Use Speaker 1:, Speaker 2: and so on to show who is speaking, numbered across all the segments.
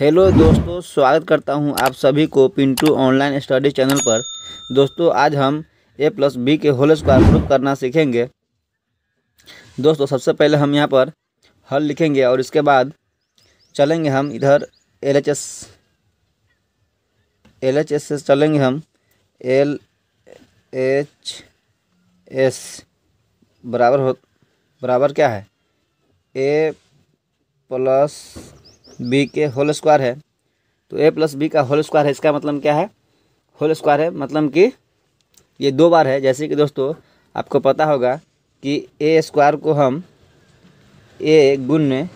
Speaker 1: hello दोस्तों स्वागत करता हूं आप सभी को पिंटू ऑनलाइन स्टडी चैनल पर दोस्तों आज हम ए प्लस बी के होल स्क्वायर प्रूफ करना सीखेंगे दोस्तों सबसे पहले हम यहां पर हल लिखेंगे और इसके बाद चलेंगे हम इधर L H S L H S से चलेंगे हम एल एच एस बराबर हो बराबर क्या है ए प्लस बी के होल स्क्वायर है तो ए प्लस बी का होल स्क्वायर है इसका मतलब क्या है होल स्क्वायर है मतलब कि ये दो बार है जैसे कि दोस्तों आपको पता होगा कि ए स्क्वायर को हम ए गुण में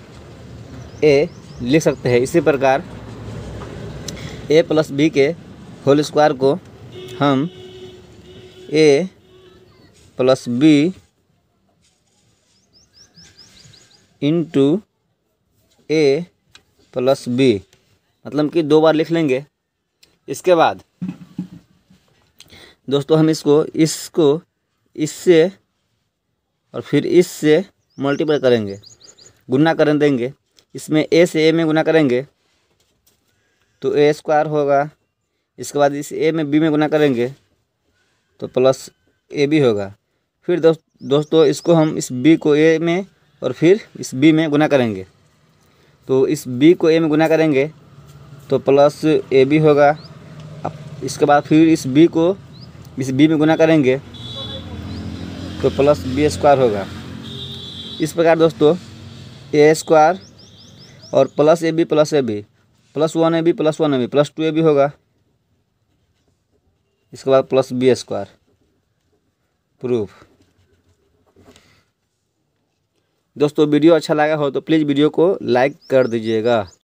Speaker 1: ए लिख सकते हैं इसी प्रकार ए प्लस बी के होल स्क्वायर को हम A plus B into A plus B मतलब कि दो बार लिख लेंगे इसके बाद दोस्तों हम इसको इसको इससे और फिर इससे मल्टीप्लाई करेंगे गुना कर देंगे इसमें ए से ए में गुना करेंगे तो ए स्क्वायर होगा इसके बाद इस ए में बी में गुना करेंगे तो प्लस ए बी होगा फिर दोस्त दोस्तों इसको हम इस बी को ए में और फिर इस बी में गुना करेंगे तो इस बी को ए में गुना करेंगे तो प्लस ए बी होगा इसके बाद फिर इस बी को इस बी में गुना करेंगे तो प्लस बी स्क्वायर होगा इस प्रकार दोस्तों ए स्क्वायर और plus A B plus A B plus one A B plus one A B plus two A B होगा इसके बाद प्लस बी स्क्वायर प्रूफ दोस्तों वीडियो अच्छा लगा हो तो प्लीज़ वीडियो को लाइक कर दीजिएगा